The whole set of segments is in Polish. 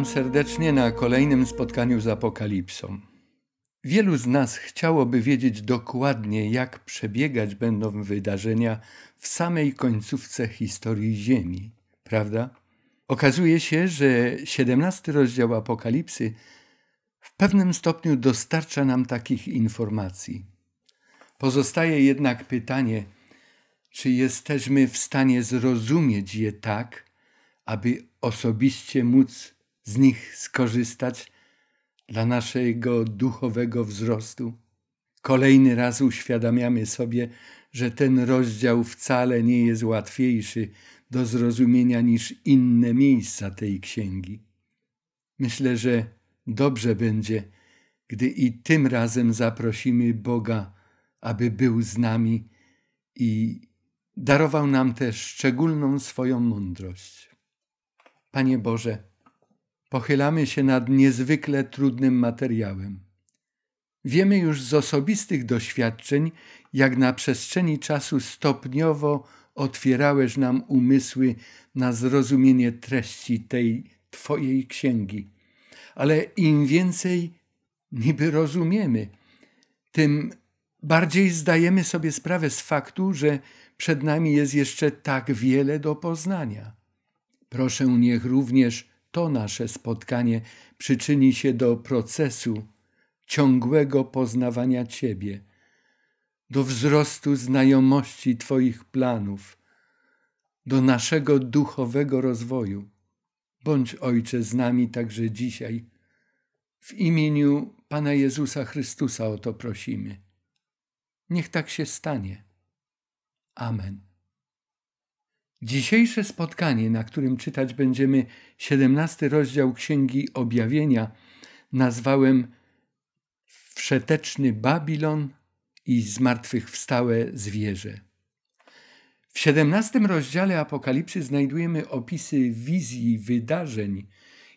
Witam serdecznie na kolejnym spotkaniu z Apokalipsą. Wielu z nas chciałoby wiedzieć dokładnie, jak przebiegać będą wydarzenia w samej końcówce historii Ziemi, prawda? Okazuje się, że 17 rozdział Apokalipsy w pewnym stopniu dostarcza nam takich informacji. Pozostaje jednak pytanie, czy jesteśmy w stanie zrozumieć je tak, aby osobiście móc z nich skorzystać dla naszego duchowego wzrostu. Kolejny raz uświadamiamy sobie, że ten rozdział wcale nie jest łatwiejszy do zrozumienia niż inne miejsca tej księgi. Myślę, że dobrze będzie, gdy i tym razem zaprosimy Boga, aby był z nami i darował nam też szczególną swoją mądrość. Panie Boże, pochylamy się nad niezwykle trudnym materiałem. Wiemy już z osobistych doświadczeń, jak na przestrzeni czasu stopniowo otwierałeś nam umysły na zrozumienie treści tej Twojej księgi. Ale im więcej niby rozumiemy, tym bardziej zdajemy sobie sprawę z faktu, że przed nami jest jeszcze tak wiele do poznania. Proszę, niech również to nasze spotkanie przyczyni się do procesu ciągłego poznawania Ciebie, do wzrostu znajomości Twoich planów, do naszego duchowego rozwoju. Bądź Ojcze z nami także dzisiaj. W imieniu Pana Jezusa Chrystusa o to prosimy. Niech tak się stanie. Amen. Dzisiejsze spotkanie, na którym czytać będziemy 17 rozdział Księgi Objawienia, nazwałem Wszeteczny Babilon i zmartwychwstałe zwierzę. W 17 rozdziale Apokalipsy znajdujemy opisy wizji wydarzeń,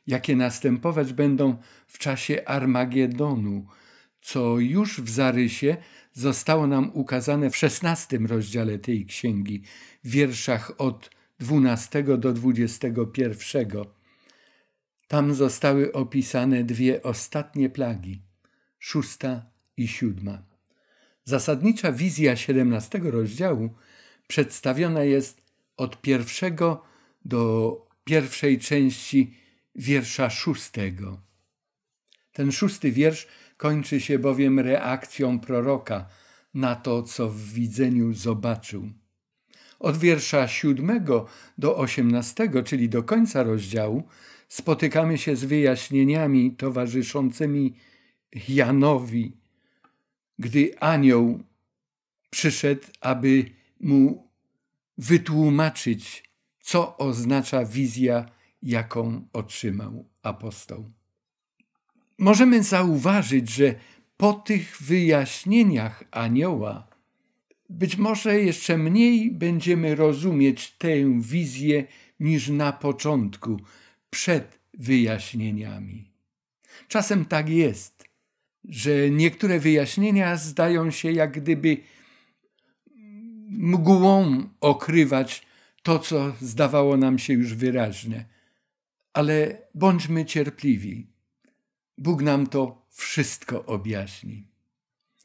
jakie następować będą w czasie Armagedonu, co już w zarysie zostało nam ukazane w XVI rozdziale tej księgi, w wierszach od 12 do 21. Tam zostały opisane dwie ostatnie plagi, szósta i siódma. Zasadnicza wizja XVII rozdziału przedstawiona jest od pierwszego do pierwszej części wiersza szóstego. Ten szósty wiersz Kończy się bowiem reakcją proroka na to, co w widzeniu zobaczył. Od wiersza siódmego do osiemnastego, czyli do końca rozdziału, spotykamy się z wyjaśnieniami towarzyszącymi Janowi, gdy anioł przyszedł, aby mu wytłumaczyć, co oznacza wizja, jaką otrzymał apostoł możemy zauważyć, że po tych wyjaśnieniach anioła, być może jeszcze mniej będziemy rozumieć tę wizję niż na początku, przed wyjaśnieniami. Czasem tak jest, że niektóre wyjaśnienia zdają się jak gdyby mgłą okrywać to, co zdawało nam się już wyraźne. Ale bądźmy cierpliwi Bóg nam to wszystko objaśni.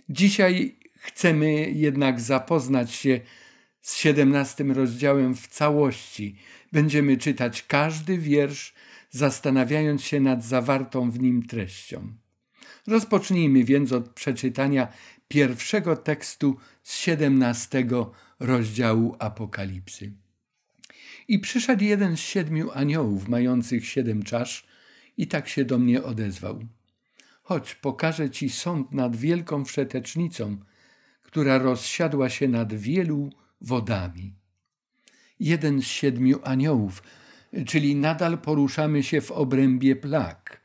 Dzisiaj chcemy jednak zapoznać się z 17 rozdziałem w całości. Będziemy czytać każdy wiersz, zastanawiając się nad zawartą w nim treścią. Rozpocznijmy więc od przeczytania pierwszego tekstu z 17 rozdziału Apokalipsy. I przyszedł jeden z siedmiu aniołów, mających siedem czasz, i tak się do mnie odezwał. Chodź, pokażę ci sąd nad wielką wszetecznicą, która rozsiadła się nad wielu wodami. Jeden z siedmiu aniołów, czyli nadal poruszamy się w obrębie plag.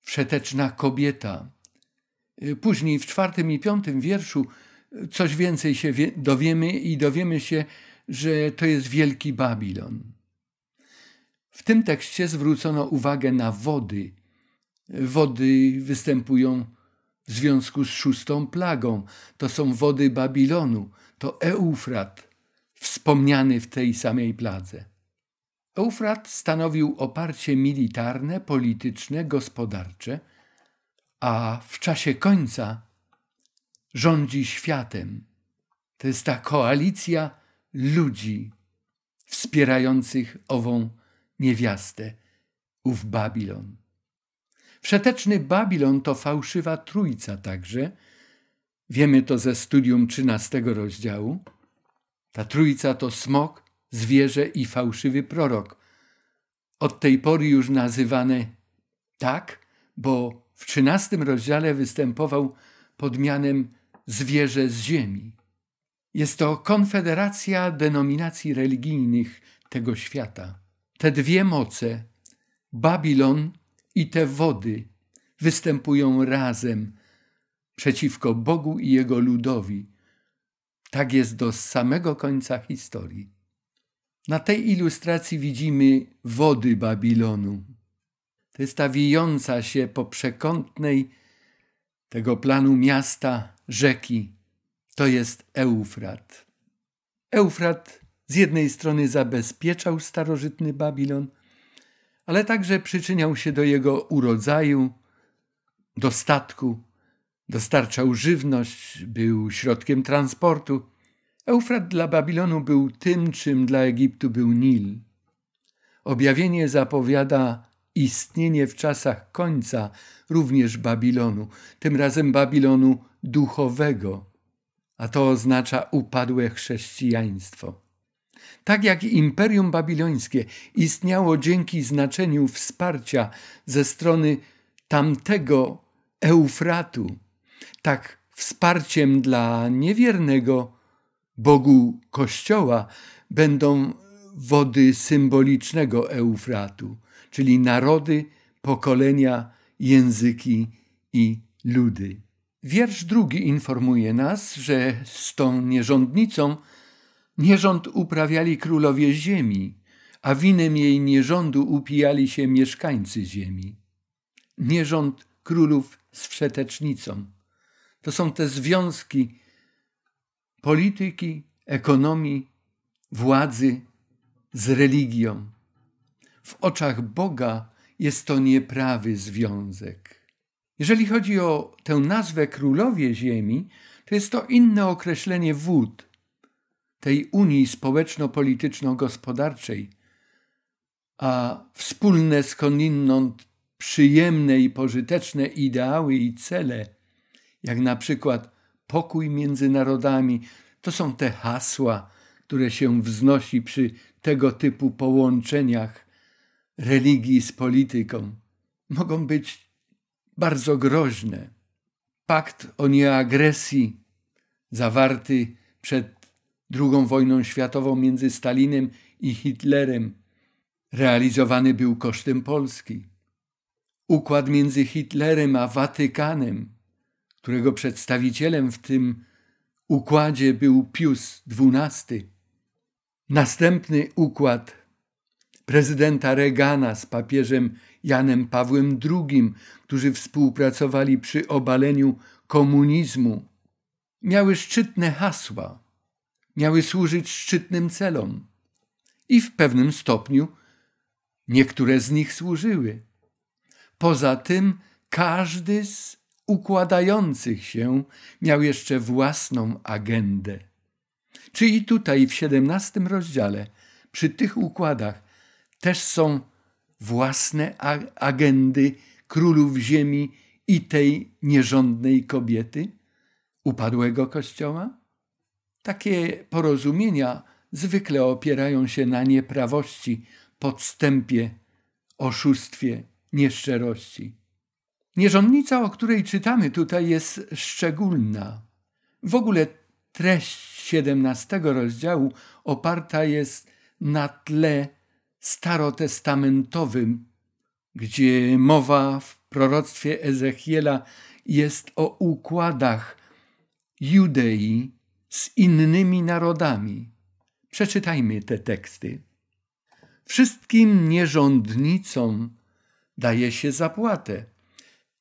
Wszeteczna kobieta. Później w czwartym i piątym wierszu coś więcej się dowiemy i dowiemy się, że to jest wielki Babilon. W tym tekście zwrócono uwagę na wody. Wody występują w związku z szóstą plagą. To są wody Babilonu, to Eufrat, wspomniany w tej samej pladze. Eufrat stanowił oparcie militarne, polityczne, gospodarcze, a w czasie końca rządzi światem. To jest ta koalicja ludzi wspierających ową niewiastę, ów Babilon. Wszeteczny Babilon to fałszywa trójca także. Wiemy to ze studium trzynastego rozdziału. Ta trójca to smok, zwierzę i fałszywy prorok. Od tej pory już nazywany tak, bo w trzynastym rozdziale występował pod mianem zwierzę z ziemi. Jest to konfederacja denominacji religijnych tego świata te dwie moce, Babilon i te wody, występują razem przeciwko Bogu i jego ludowi. Tak jest do samego końca historii. Na tej ilustracji widzimy wody Babilonu. To jest ta wijąca się po przekątnej tego planu miasta rzeki. To jest Eufrat. Eufrat z jednej strony zabezpieczał starożytny Babilon, ale także przyczyniał się do jego urodzaju, dostatku, dostarczał żywność, był środkiem transportu. Eufrat dla Babilonu był tym, czym dla Egiptu był Nil. Objawienie zapowiada istnienie w czasach końca również Babilonu, tym razem Babilonu duchowego, a to oznacza upadłe chrześcijaństwo. Tak jak Imperium Babilońskie istniało dzięki znaczeniu wsparcia ze strony tamtego Eufratu, tak wsparciem dla niewiernego Bogu Kościoła będą wody symbolicznego Eufratu, czyli narody, pokolenia, języki i ludy. Wiersz drugi informuje nas, że z tą nierządnicą Nierząd uprawiali królowie ziemi, a winem jej nierządu upijali się mieszkańcy ziemi. Nierząd królów z wszetecznicą. To są te związki polityki, ekonomii, władzy z religią. W oczach Boga jest to nieprawy związek. Jeżeli chodzi o tę nazwę królowie ziemi, to jest to inne określenie wód – tej unii społeczno-polityczno-gospodarczej, a wspólne skądinąd przyjemne i pożyteczne ideały i cele, jak na przykład pokój między narodami, to są te hasła, które się wznosi przy tego typu połączeniach religii z polityką. Mogą być bardzo groźne. Pakt o nieagresji, zawarty przed II wojną światową między Stalinem i Hitlerem realizowany był kosztem Polski. Układ między Hitlerem a Watykanem, którego przedstawicielem w tym układzie był Pius XII. Następny układ prezydenta Reagana z papieżem Janem Pawłem II, którzy współpracowali przy obaleniu komunizmu, miały szczytne hasła miały służyć szczytnym celom. I w pewnym stopniu niektóre z nich służyły. Poza tym każdy z układających się miał jeszcze własną agendę. Czy i tutaj w XVII rozdziale, przy tych układach, też są własne agendy królów ziemi i tej nierządnej kobiety upadłego kościoła? Takie porozumienia zwykle opierają się na nieprawości, podstępie, oszustwie, nieszczerości. Nierządnica, o której czytamy tutaj, jest szczególna. W ogóle treść XVII rozdziału oparta jest na tle starotestamentowym, gdzie mowa w proroctwie Ezechiela jest o układach Judei z innymi narodami. Przeczytajmy te teksty. Wszystkim nierządnicom daje się zapłatę,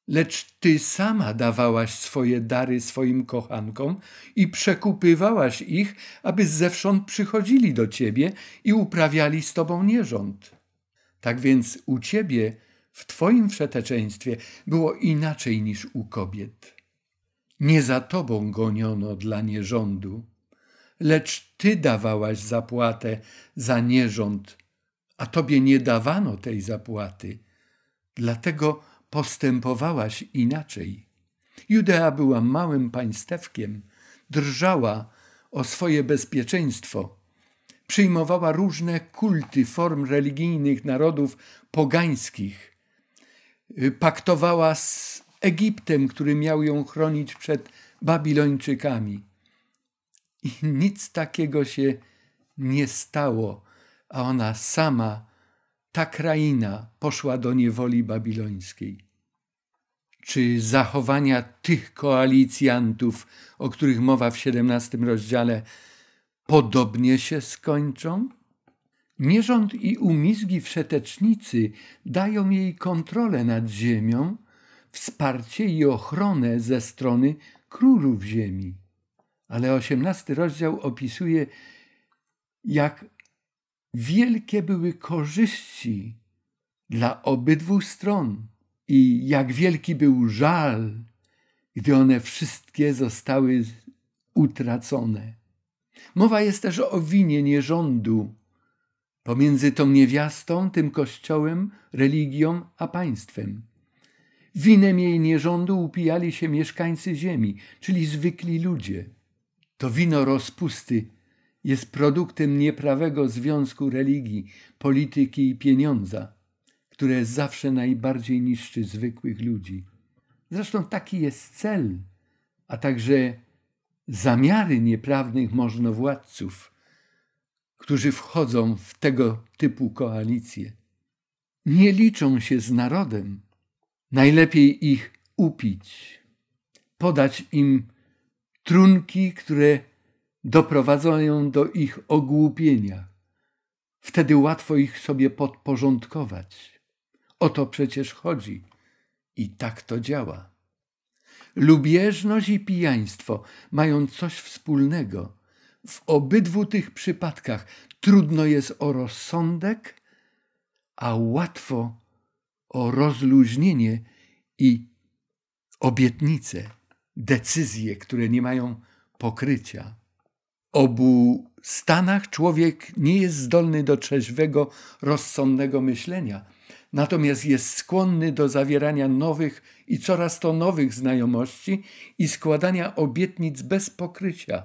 lecz ty sama dawałaś swoje dary swoim kochankom i przekupywałaś ich, aby zewsząd przychodzili do ciebie i uprawiali z tobą nierząd. Tak więc u ciebie, w twoim przeteczeństwie, było inaczej niż u kobiet. Nie za tobą goniono dla nierządu, lecz ty dawałaś zapłatę za nierząd, a tobie nie dawano tej zapłaty. Dlatego postępowałaś inaczej. Judea była małym państewkiem, drżała o swoje bezpieczeństwo przyjmowała różne kulty form religijnych narodów pogańskich, y, paktowała z Egiptem, który miał ją chronić przed Babilończykami. I nic takiego się nie stało, a ona sama, ta kraina, poszła do niewoli babilońskiej. Czy zachowania tych koalicjantów, o których mowa w XVII rozdziale, podobnie się skończą? Nierząd i umizgi wszetecznicy dają jej kontrolę nad ziemią, wsparcie i ochronę ze strony królów ziemi. Ale osiemnasty rozdział opisuje, jak wielkie były korzyści dla obydwu stron i jak wielki był żal, gdy one wszystkie zostały utracone. Mowa jest też o winie nierządu pomiędzy tą niewiastą, tym kościołem, religią a państwem. Winem jej nierządu upijali się mieszkańcy ziemi, czyli zwykli ludzie. To wino rozpusty jest produktem nieprawego związku religii, polityki i pieniądza, które zawsze najbardziej niszczy zwykłych ludzi. Zresztą taki jest cel, a także zamiary nieprawnych możnowładców, którzy wchodzą w tego typu koalicje. Nie liczą się z narodem Najlepiej ich upić, podać im trunki, które doprowadzają do ich ogłupienia. Wtedy łatwo ich sobie podporządkować. O to przecież chodzi i tak to działa. Lubieżność i pijaństwo mają coś wspólnego. W obydwu tych przypadkach trudno jest o rozsądek, a łatwo o rozluźnienie i obietnice, decyzje, które nie mają pokrycia. Obu stanach człowiek nie jest zdolny do trzeźwego, rozsądnego myślenia, natomiast jest skłonny do zawierania nowych i coraz to nowych znajomości i składania obietnic bez pokrycia,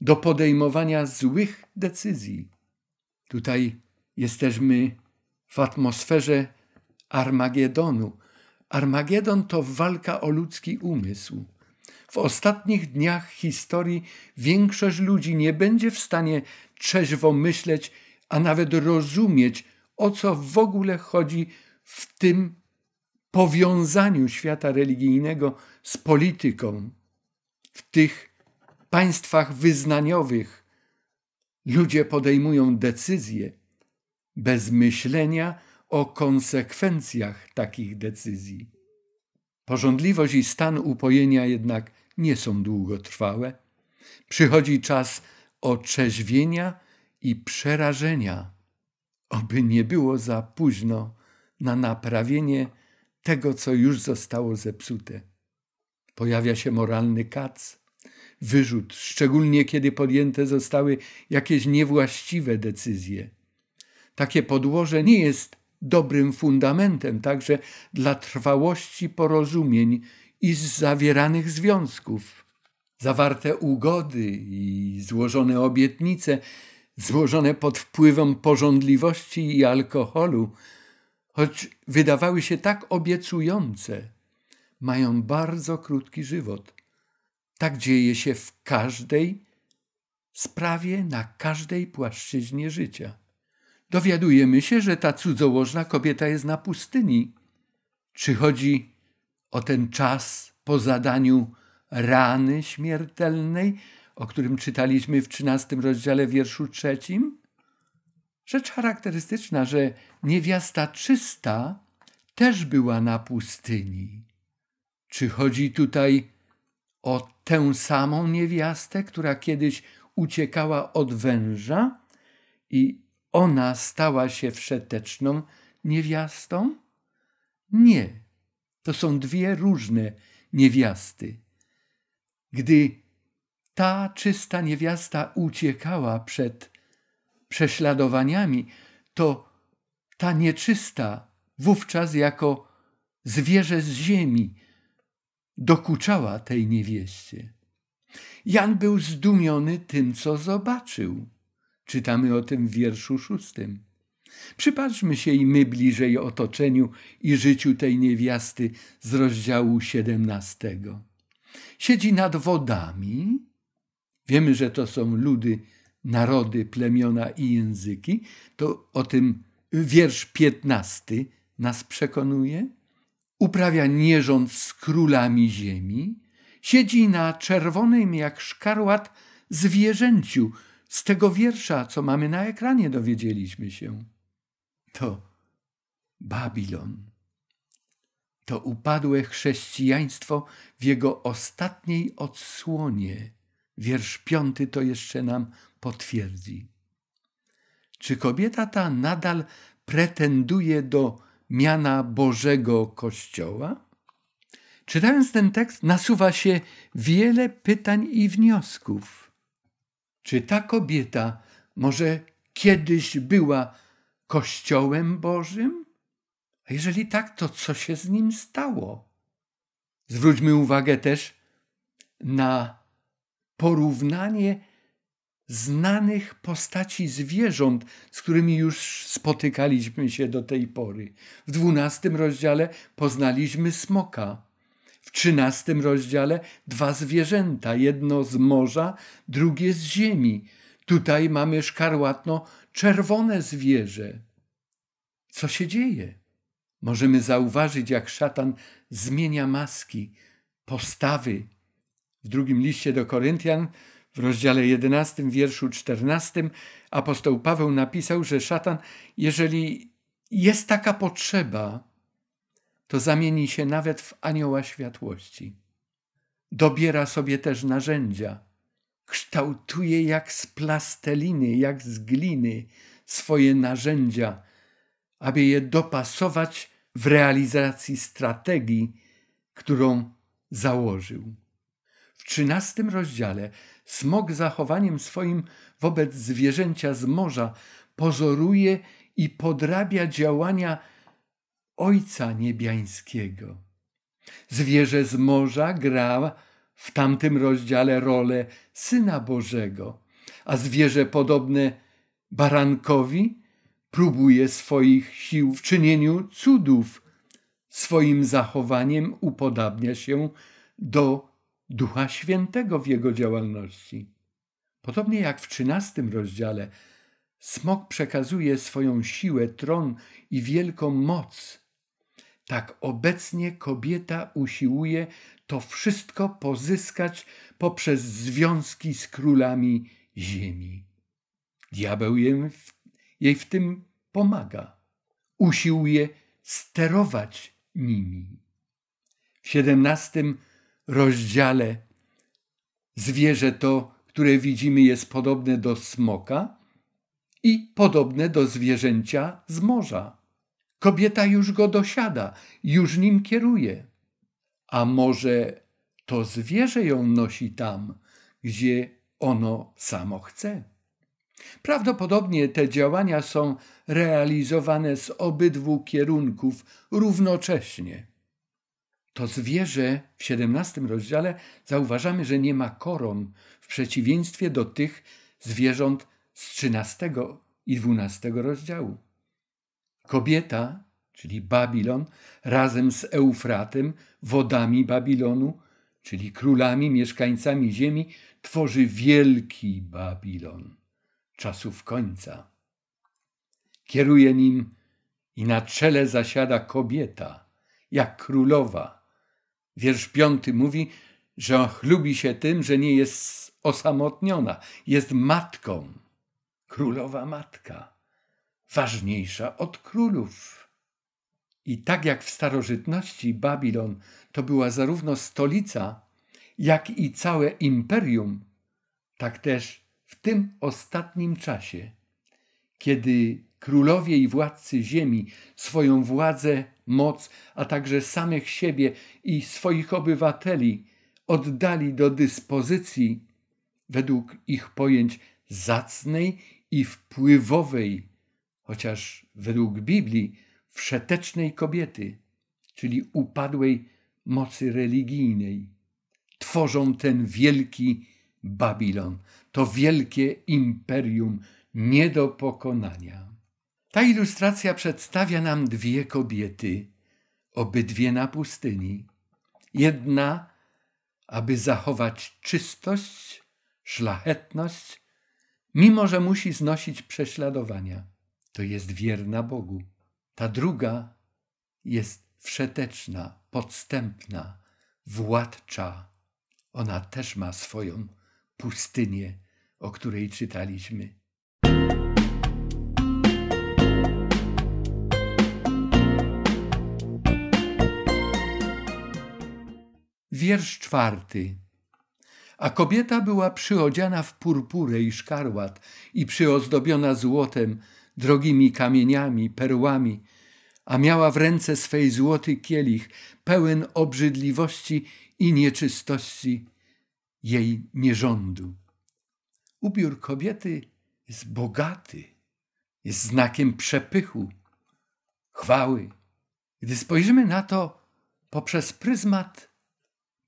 do podejmowania złych decyzji. Tutaj jesteśmy w atmosferze Armagedonu. Armagedon to walka o ludzki umysł. W ostatnich dniach historii większość ludzi nie będzie w stanie trzeźwo myśleć, a nawet rozumieć, o co w ogóle chodzi w tym powiązaniu świata religijnego z polityką. W tych państwach wyznaniowych ludzie podejmują decyzje bez myślenia o konsekwencjach takich decyzji. Porządliwość i stan upojenia jednak nie są długotrwałe. Przychodzi czas oczeźwienia i przerażenia, oby nie było za późno na naprawienie tego, co już zostało zepsute. Pojawia się moralny kac, wyrzut, szczególnie kiedy podjęte zostały jakieś niewłaściwe decyzje. Takie podłoże nie jest dobrym fundamentem także dla trwałości porozumień i zawieranych związków. Zawarte ugody i złożone obietnice, złożone pod wpływem porządliwości i alkoholu, choć wydawały się tak obiecujące, mają bardzo krótki żywot. Tak dzieje się w każdej sprawie, na każdej płaszczyźnie życia dowiadujemy się, że ta cudzołożna kobieta jest na pustyni. Czy chodzi o ten czas po zadaniu rany śmiertelnej, o którym czytaliśmy w XIII rozdziale wierszu trzecim? Rzecz charakterystyczna, że niewiasta czysta też była na pustyni. Czy chodzi tutaj o tę samą niewiastę, która kiedyś uciekała od węża i ona stała się wszeteczną niewiastą? Nie, to są dwie różne niewiasty. Gdy ta czysta niewiasta uciekała przed prześladowaniami, to ta nieczysta wówczas jako zwierzę z ziemi dokuczała tej niewieście. Jan był zdumiony tym, co zobaczył. Czytamy o tym w wierszu szóstym. Przypatrzmy się i my bliżej otoczeniu i życiu tej niewiasty z rozdziału 17. Siedzi nad wodami. Wiemy, że to są ludy, narody, plemiona i języki. To o tym wiersz piętnasty nas przekonuje. Uprawia nierząd z królami ziemi. Siedzi na czerwonym jak szkarłat zwierzęciu, z tego wiersza, co mamy na ekranie, dowiedzieliśmy się. To Babilon. To upadłe chrześcijaństwo w jego ostatniej odsłonie. Wiersz piąty to jeszcze nam potwierdzi. Czy kobieta ta nadal pretenduje do miana Bożego Kościoła? Czytając ten tekst, nasuwa się wiele pytań i wniosków. Czy ta kobieta może kiedyś była Kościołem Bożym? A jeżeli tak, to co się z nim stało? Zwróćmy uwagę też na porównanie znanych postaci zwierząt, z którymi już spotykaliśmy się do tej pory. W dwunastym rozdziale poznaliśmy smoka trzynastym rozdziale dwa zwierzęta, jedno z morza, drugie z ziemi. Tutaj mamy szkarłatno-czerwone zwierzę. Co się dzieje? Możemy zauważyć, jak szatan zmienia maski, postawy. W drugim liście do Koryntian, w rozdziale 11, wierszu 14, apostoł Paweł napisał, że szatan, jeżeli jest taka potrzeba, to zamieni się nawet w anioła światłości. Dobiera sobie też narzędzia, kształtuje jak z plasteliny, jak z gliny swoje narzędzia, aby je dopasować w realizacji strategii, którą założył. W trzynastym rozdziale smok zachowaniem swoim wobec zwierzęcia z morza pozoruje i podrabia działania Ojca Niebiańskiego. Zwierzę z morza gra w tamtym rozdziale rolę Syna Bożego, a zwierzę podobne barankowi próbuje swoich sił w czynieniu cudów, swoim zachowaniem upodabnia się do Ducha Świętego w jego działalności. Podobnie jak w XIII rozdziale, smok przekazuje swoją siłę, tron i wielką moc tak obecnie kobieta usiłuje to wszystko pozyskać poprzez związki z królami ziemi. Diabeł jej w tym pomaga. Usiłuje sterować nimi. W siedemnastym rozdziale zwierzę to, które widzimy, jest podobne do smoka i podobne do zwierzęcia z morza. Kobieta już go dosiada, już nim kieruje. A może to zwierzę ją nosi tam, gdzie ono samo chce? Prawdopodobnie te działania są realizowane z obydwu kierunków równocześnie. To zwierzę w siedemnastym rozdziale zauważamy, że nie ma koron, w przeciwieństwie do tych zwierząt z trzynastego i dwunastego rozdziału. Kobieta, czyli Babilon, razem z Eufratem, wodami Babilonu, czyli królami, mieszkańcami ziemi, tworzy wielki Babilon czasów końca. Kieruje nim i na czele zasiada kobieta, jak królowa. Wiersz piąty mówi, że chlubi się tym, że nie jest osamotniona, jest matką, królowa matka ważniejsza od królów. I tak jak w starożytności Babilon to była zarówno stolica, jak i całe imperium, tak też w tym ostatnim czasie, kiedy królowie i władcy ziemi swoją władzę, moc, a także samych siebie i swoich obywateli oddali do dyspozycji według ich pojęć zacnej i wpływowej chociaż według Biblii wszetecznej kobiety, czyli upadłej mocy religijnej, tworzą ten wielki Babilon, to wielkie imperium nie do pokonania. Ta ilustracja przedstawia nam dwie kobiety, obydwie na pustyni. Jedna, aby zachować czystość, szlachetność, mimo że musi znosić prześladowania to jest wierna Bogu. Ta druga jest wszeteczna, podstępna, władcza. Ona też ma swoją pustynię, o której czytaliśmy. Wiersz czwarty. A kobieta była przyodziana w purpurę i szkarłat i przyozdobiona złotem, drogimi kamieniami, perłami, a miała w ręce swej złoty kielich, pełen obrzydliwości i nieczystości jej nierządu. Ubiór kobiety jest bogaty, jest znakiem przepychu, chwały. Gdy spojrzymy na to poprzez pryzmat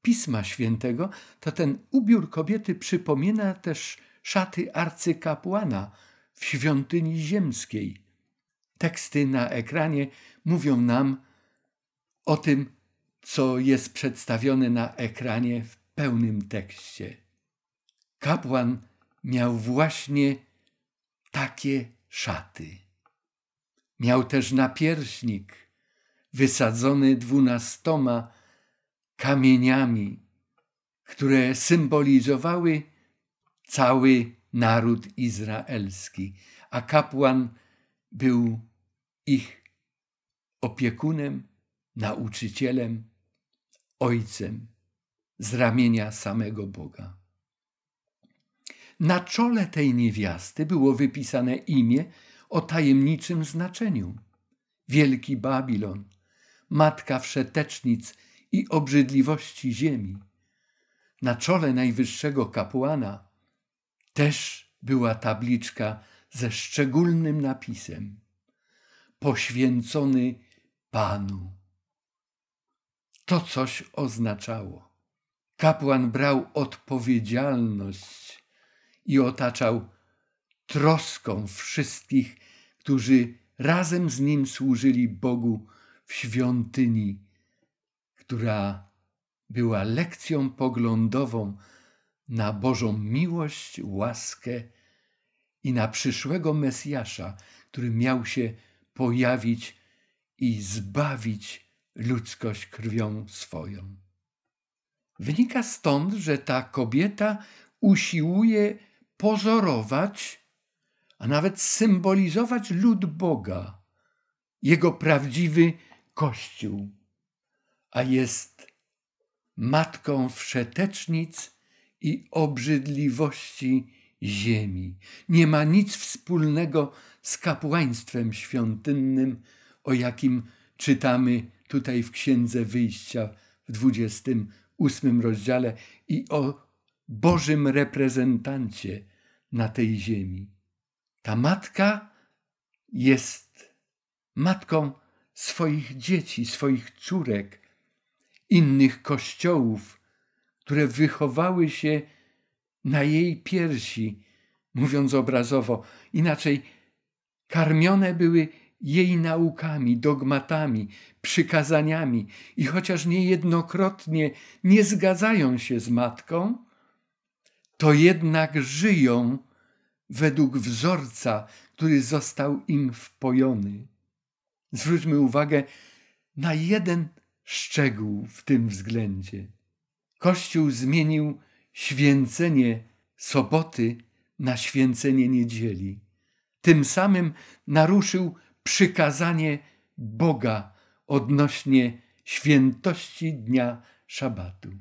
Pisma Świętego, to ten ubiór kobiety przypomina też szaty arcykapłana – w świątyni ziemskiej. Teksty na ekranie mówią nam o tym, co jest przedstawione na ekranie w pełnym tekście. Kapłan miał właśnie takie szaty. Miał też napierśnik wysadzony dwunastoma kamieniami, które symbolizowały cały naród izraelski, a kapłan był ich opiekunem, nauczycielem, ojcem z ramienia samego Boga. Na czole tej niewiasty było wypisane imię o tajemniczym znaczeniu: Wielki Babilon, matka wszetecznic i obrzydliwości ziemi. Na czole najwyższego kapłana też była tabliczka ze szczególnym napisem: Poświęcony Panu. To coś oznaczało. Kapłan brał odpowiedzialność i otaczał troską wszystkich, którzy razem z nim służyli Bogu w świątyni, która była lekcją poglądową na Bożą miłość, łaskę i na przyszłego Mesjasza, który miał się pojawić i zbawić ludzkość krwią swoją. Wynika stąd, że ta kobieta usiłuje pozorować, a nawet symbolizować lud Boga, jego prawdziwy Kościół, a jest matką wszetecznic i obrzydliwości ziemi. Nie ma nic wspólnego z kapłaństwem świątynnym, o jakim czytamy tutaj w Księdze Wyjścia w 28 rozdziale i o Bożym reprezentancie na tej ziemi. Ta matka jest matką swoich dzieci, swoich córek, innych kościołów, które wychowały się na jej piersi, mówiąc obrazowo, inaczej karmione były jej naukami, dogmatami, przykazaniami i chociaż niejednokrotnie nie zgadzają się z matką, to jednak żyją według wzorca, który został im wpojony. Zwróćmy uwagę na jeden szczegół w tym względzie. Kościół zmienił święcenie soboty na święcenie niedzieli. Tym samym naruszył przykazanie Boga odnośnie świętości dnia szabatu.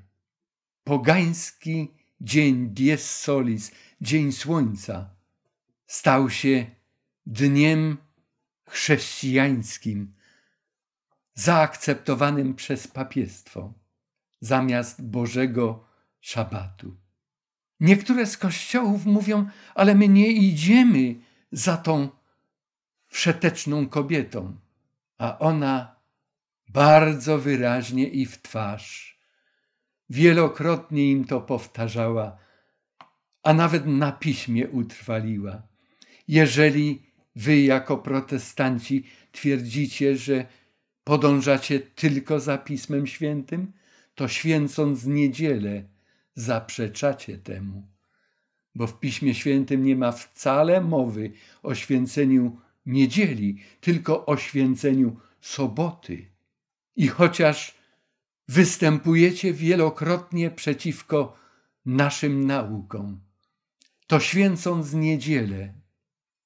Pogański dzień dies solis, dzień słońca, stał się dniem chrześcijańskim, zaakceptowanym przez papiestwo zamiast Bożego Szabatu. Niektóre z kościołów mówią, ale my nie idziemy za tą wszeteczną kobietą, a ona bardzo wyraźnie i w twarz. Wielokrotnie im to powtarzała, a nawet na piśmie utrwaliła. Jeżeli wy, jako protestanci, twierdzicie, że podążacie tylko za Pismem Świętym, to święcąc niedzielę zaprzeczacie temu. Bo w Piśmie Świętym nie ma wcale mowy o święceniu niedzieli, tylko o święceniu soboty. I chociaż występujecie wielokrotnie przeciwko naszym naukom, to święcąc niedzielę,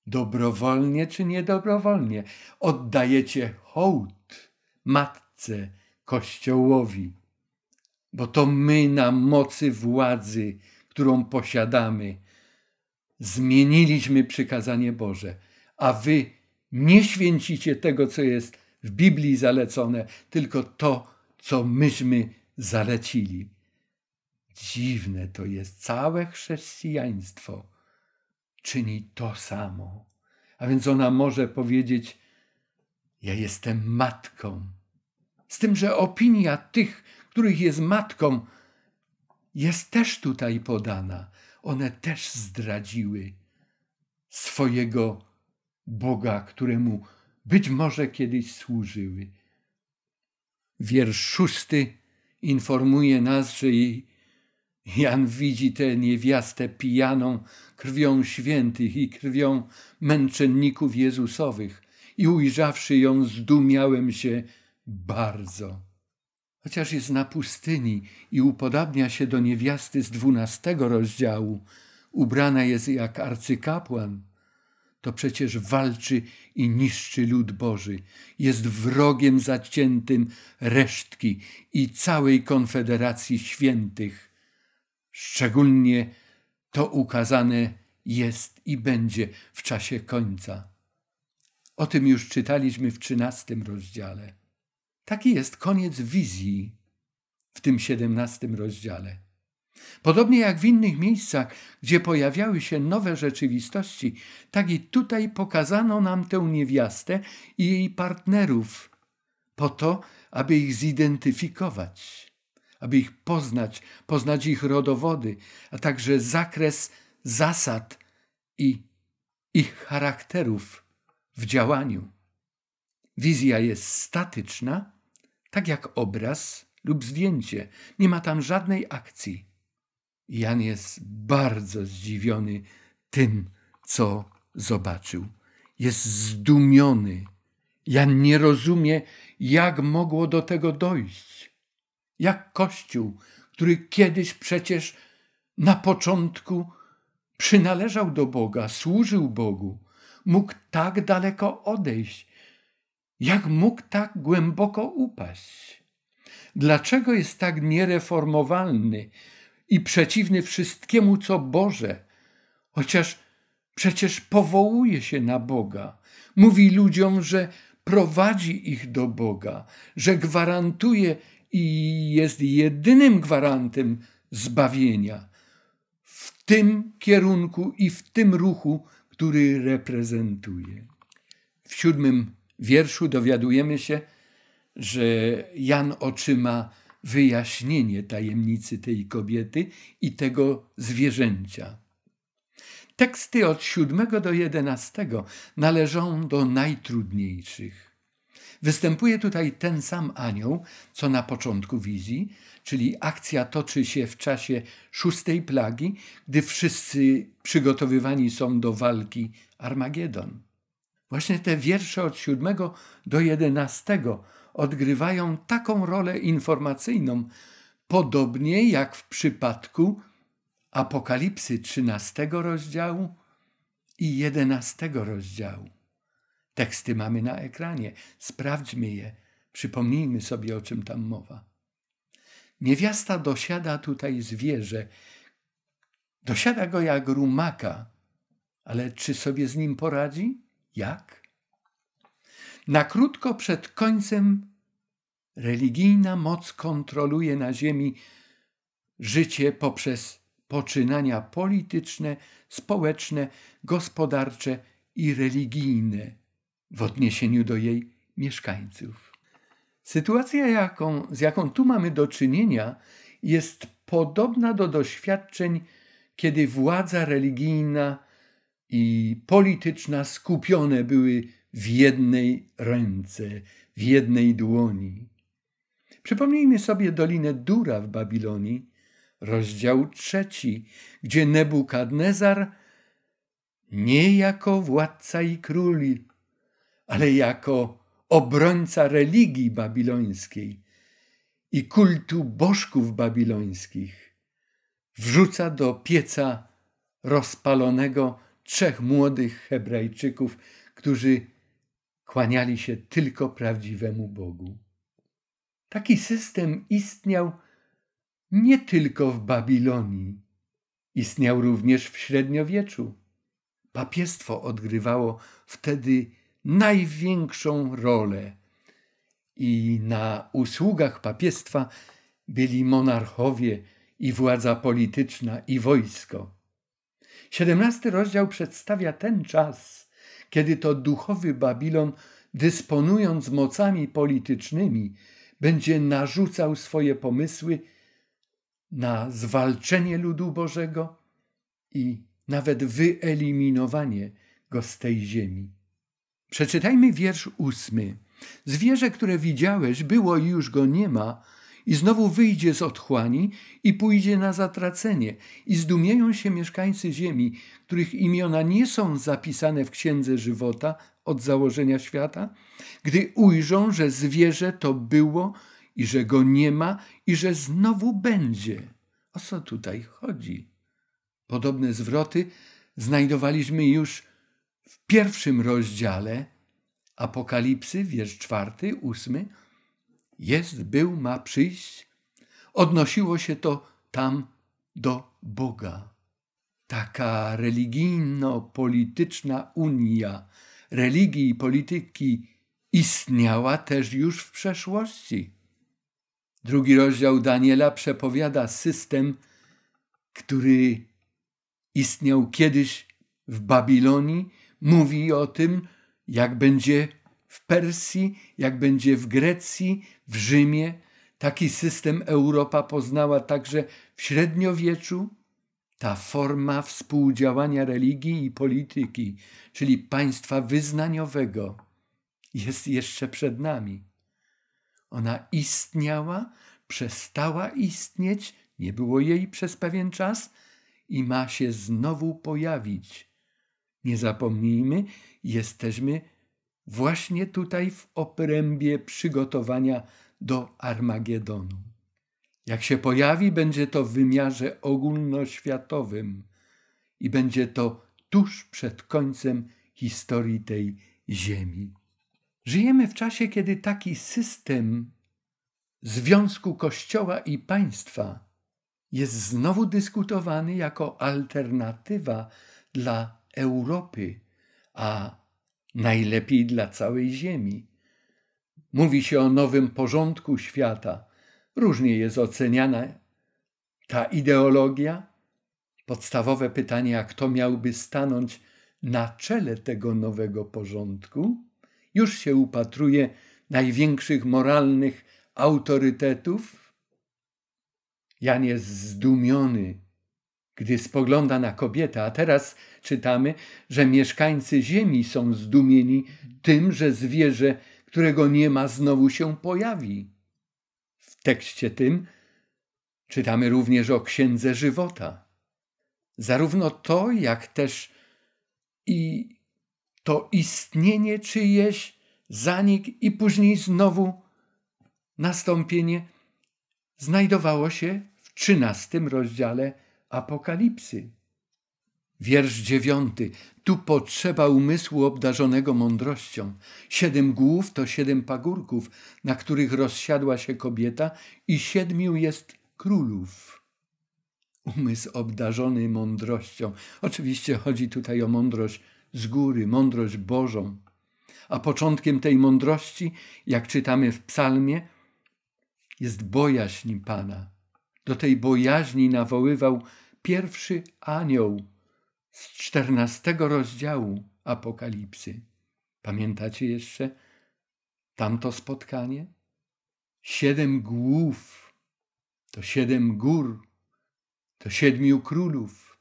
dobrowolnie czy niedobrowolnie, oddajecie hołd Matce Kościołowi bo to my na mocy władzy, którą posiadamy, zmieniliśmy przykazanie Boże, a wy nie święcicie tego, co jest w Biblii zalecone, tylko to, co myśmy zalecili. Dziwne to jest, całe chrześcijaństwo czyni to samo. A więc ona może powiedzieć: Ja jestem matką. Z tym, że opinia tych, których jest matką, jest też tutaj podana. One też zdradziły swojego Boga, któremu być może kiedyś służyły. Wiersz szósty informuje nas, że Jan widzi tę niewiastę pijaną krwią świętych i krwią męczenników Jezusowych i ujrzawszy ją zdumiałem się bardzo chociaż jest na pustyni i upodabnia się do niewiasty z dwunastego rozdziału, ubrana jest jak arcykapłan, to przecież walczy i niszczy lud Boży, jest wrogiem zaciętym resztki i całej konfederacji świętych. Szczególnie to ukazane jest i będzie w czasie końca. O tym już czytaliśmy w XIII rozdziale. Taki jest koniec wizji w tym siedemnastym rozdziale. Podobnie jak w innych miejscach, gdzie pojawiały się nowe rzeczywistości, tak i tutaj pokazano nam tę niewiastę i jej partnerów, po to, aby ich zidentyfikować, aby ich poznać, poznać ich rodowody, a także zakres zasad i ich charakterów w działaniu. Wizja jest statyczna, tak jak obraz lub zdjęcie. Nie ma tam żadnej akcji. Jan jest bardzo zdziwiony tym, co zobaczył. Jest zdumiony. Jan nie rozumie, jak mogło do tego dojść. Jak Kościół, który kiedyś przecież na początku przynależał do Boga, służył Bogu, mógł tak daleko odejść jak mógł tak głęboko upaść? Dlaczego jest tak niereformowalny i przeciwny wszystkiemu, co Boże? Chociaż przecież powołuje się na Boga. Mówi ludziom, że prowadzi ich do Boga, że gwarantuje i jest jedynym gwarantem zbawienia w tym kierunku i w tym ruchu, który reprezentuje. W siódmym wierszu dowiadujemy się, że Jan otrzyma wyjaśnienie tajemnicy tej kobiety i tego zwierzęcia. Teksty od 7 do 11 należą do najtrudniejszych. Występuje tutaj ten sam anioł, co na początku wizji, czyli akcja toczy się w czasie szóstej plagi, gdy wszyscy przygotowywani są do walki Armagedon. Właśnie te wiersze od 7 do 11 odgrywają taką rolę informacyjną, podobnie jak w przypadku Apokalipsy 13 rozdziału i 11 rozdziału. Teksty mamy na ekranie, sprawdźmy je, przypomnijmy sobie o czym tam mowa. Niewiasta dosiada tutaj zwierzę, dosiada go jak rumaka, ale czy sobie z nim poradzi? Jak? Na krótko przed końcem religijna moc kontroluje na Ziemi życie poprzez poczynania polityczne, społeczne, gospodarcze i religijne w odniesieniu do jej mieszkańców. Sytuacja, jaką, z jaką tu mamy do czynienia, jest podobna do doświadczeń, kiedy władza religijna i polityczna skupione były w jednej ręce, w jednej dłoni. Przypomnijmy sobie Dolinę Dura w Babilonii, rozdział trzeci, gdzie Nebukadnezar nie jako władca i król, ale jako obrońca religii babilońskiej i kultu bożków babilońskich, wrzuca do pieca rozpalonego trzech młodych Hebrajczyków, którzy kłaniali się tylko prawdziwemu Bogu. Taki system istniał nie tylko w Babilonii, istniał również w średniowieczu. Papiestwo odgrywało wtedy największą rolę i na usługach papiestwa byli monarchowie i władza polityczna i wojsko. 17 rozdział przedstawia ten czas, kiedy to duchowy Babilon, dysponując mocami politycznymi, będzie narzucał swoje pomysły na zwalczenie ludu Bożego i nawet wyeliminowanie go z tej ziemi. Przeczytajmy wiersz ósmy. Zwierzę, które widziałeś, było i już go nie ma, i znowu wyjdzie z otchłani i pójdzie na zatracenie. I zdumieją się mieszkańcy ziemi, których imiona nie są zapisane w księdze żywota od założenia świata, gdy ujrzą, że zwierzę to było i że go nie ma i że znowu będzie. O co tutaj chodzi? Podobne zwroty znajdowaliśmy już w pierwszym rozdziale Apokalipsy, wiersz czwarty, ósmy jest, był, ma przyjść, odnosiło się to tam do Boga. Taka religijno-polityczna unia religii i polityki istniała też już w przeszłości. Drugi rozdział Daniela przepowiada system, który istniał kiedyś w Babilonii, mówi o tym, jak będzie w Persji, jak będzie w Grecji, w Rzymie. Taki system Europa poznała także w średniowieczu. Ta forma współdziałania religii i polityki, czyli państwa wyznaniowego, jest jeszcze przed nami. Ona istniała, przestała istnieć, nie było jej przez pewien czas i ma się znowu pojawić. Nie zapomnijmy, jesteśmy właśnie tutaj w obrębie przygotowania do Armagedonu. Jak się pojawi, będzie to w wymiarze ogólnoświatowym i będzie to tuż przed końcem historii tej ziemi. Żyjemy w czasie, kiedy taki system związku kościoła i państwa jest znowu dyskutowany jako alternatywa dla Europy, a najlepiej dla całej Ziemi. Mówi się o nowym porządku świata. Różnie jest oceniana ta ideologia. Podstawowe pytanie, a kto miałby stanąć na czele tego nowego porządku? Już się upatruje największych moralnych autorytetów. Jan jest zdumiony gdy spogląda na kobietę, a teraz czytamy, że mieszkańcy ziemi są zdumieni tym, że zwierzę, którego nie ma, znowu się pojawi. W tekście tym czytamy również o księdze żywota. Zarówno to, jak też i to istnienie czyjeś, zanik i później znowu nastąpienie znajdowało się w XIII rozdziale Apokalipsy. Wiersz dziewiąty. Tu potrzeba umysłu obdarzonego mądrością. Siedem głów to siedem pagórków, na których rozsiadła się kobieta, i siedmiu jest królów. Umysł obdarzony mądrością. Oczywiście chodzi tutaj o mądrość z góry, mądrość Bożą. A początkiem tej mądrości, jak czytamy w Psalmie, jest bojaźń Pana. Do tej bojaźni nawoływał pierwszy anioł z czternastego rozdziału Apokalipsy. Pamiętacie jeszcze tamto spotkanie? Siedem głów to siedem gór, to siedmiu królów.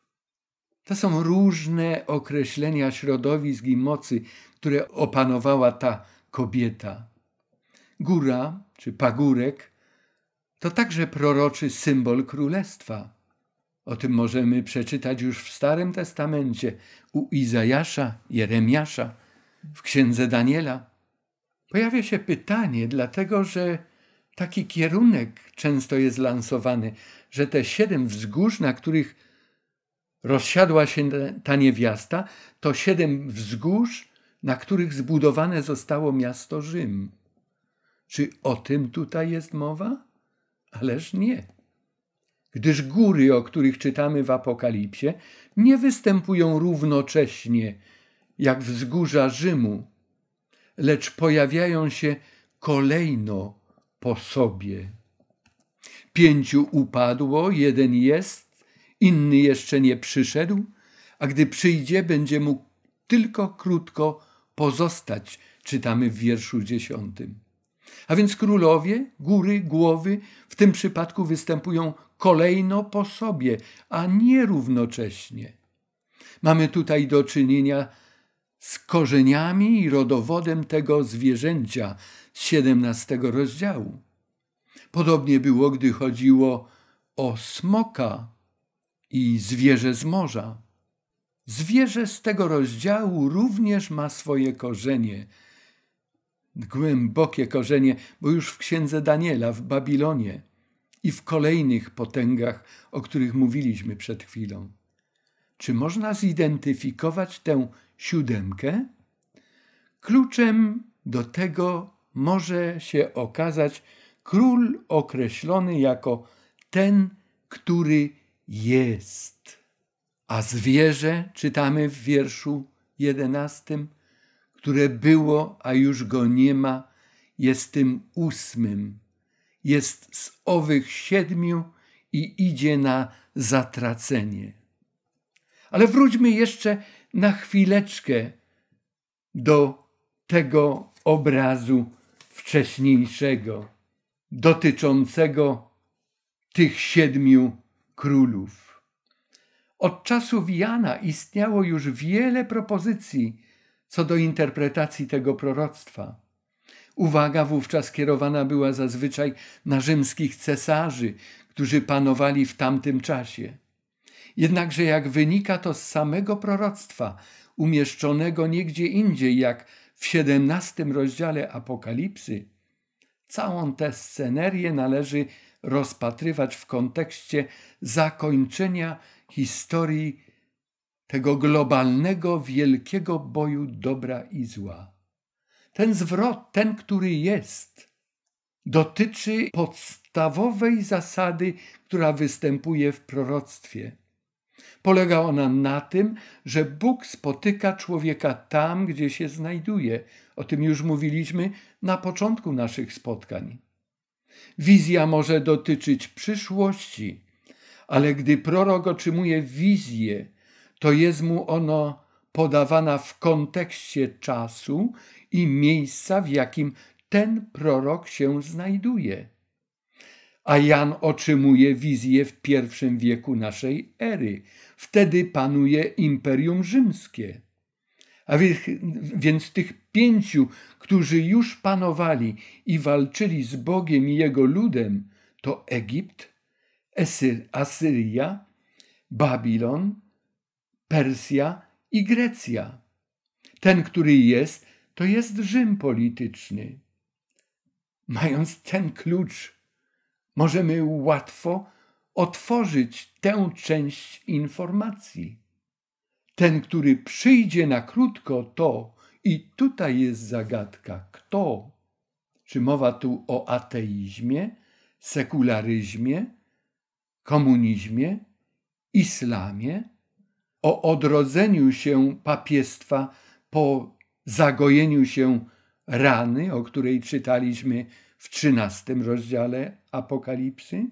To są różne określenia środowisk i mocy, które opanowała ta kobieta. Góra czy pagórek to także proroczy symbol królestwa o tym możemy przeczytać już w Starym Testamencie u Izajasza, Jeremiasza, w księdze Daniela. Pojawia się pytanie, dlatego że taki kierunek często jest lansowany, że te siedem wzgórz, na których rozsiadła się ta niewiasta, to siedem wzgórz, na których zbudowane zostało miasto Rzym. Czy o tym tutaj jest mowa? Ależ nie gdyż góry, o których czytamy w Apokalipsie, nie występują równocześnie jak wzgórza Rzymu, lecz pojawiają się kolejno po sobie. Pięciu upadło, jeden jest, inny jeszcze nie przyszedł, a gdy przyjdzie, będzie mógł tylko krótko pozostać, czytamy w wierszu dziesiątym. A więc królowie, góry, głowy w tym przypadku występują kolejno po sobie, a nie równocześnie. Mamy tutaj do czynienia z korzeniami i rodowodem tego zwierzęcia z XVII rozdziału. Podobnie było, gdy chodziło o smoka i zwierzę z morza. Zwierzę z tego rozdziału również ma swoje korzenie, głębokie korzenie, bo już w księdze Daniela w Babilonie i w kolejnych potęgach, o których mówiliśmy przed chwilą. Czy można zidentyfikować tę siódemkę? Kluczem do tego może się okazać król określony jako ten, który jest. A zwierzę, czytamy w wierszu jedenastym, które było, a już go nie ma, jest tym ósmym jest z owych siedmiu i idzie na zatracenie. Ale wróćmy jeszcze na chwileczkę do tego obrazu wcześniejszego, dotyczącego tych siedmiu królów. Od czasów Jana istniało już wiele propozycji co do interpretacji tego proroctwa. Uwaga wówczas kierowana była zazwyczaj na rzymskich cesarzy, którzy panowali w tamtym czasie. Jednakże, jak wynika to z samego proroctwa, umieszczonego nigdzie indziej, jak w XVII rozdziale Apokalipsy, całą tę scenerię należy rozpatrywać w kontekście zakończenia historii tego globalnego, wielkiego boju dobra i zła. Ten zwrot, ten, który jest, dotyczy podstawowej zasady, która występuje w proroctwie. Polega ona na tym, że Bóg spotyka człowieka tam, gdzie się znajduje. O tym już mówiliśmy na początku naszych spotkań. Wizja może dotyczyć przyszłości, ale gdy prorok otrzymuje wizję, to jest mu ono podawana w kontekście czasu i miejsca, w jakim ten prorok się znajduje. A Jan otrzymuje wizję w pierwszym wieku naszej ery. Wtedy panuje Imperium Rzymskie. A więc tych pięciu, którzy już panowali i walczyli z Bogiem i jego ludem, to Egipt, Asyria, Babilon, Persja i Grecja. Ten, który jest, to jest Rzym polityczny. Mając ten klucz, możemy łatwo otworzyć tę część informacji. Ten, który przyjdzie na krótko, to i tutaj jest zagadka: kto? Czy mowa tu o ateizmie, sekularyzmie, komunizmie, islamie, o odrodzeniu się papiestwa po zagojeniu się rany, o której czytaliśmy w trzynastym rozdziale Apokalipsy?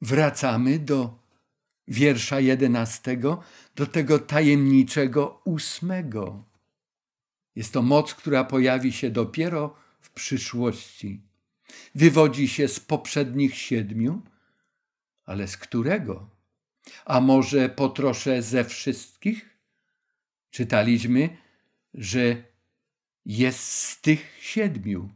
Wracamy do wiersza jedenastego, do tego tajemniczego ósmego. Jest to moc, która pojawi się dopiero w przyszłości. Wywodzi się z poprzednich siedmiu? Ale z którego? A może po trosze ze wszystkich? Czytaliśmy, że jest z tych siedmiu.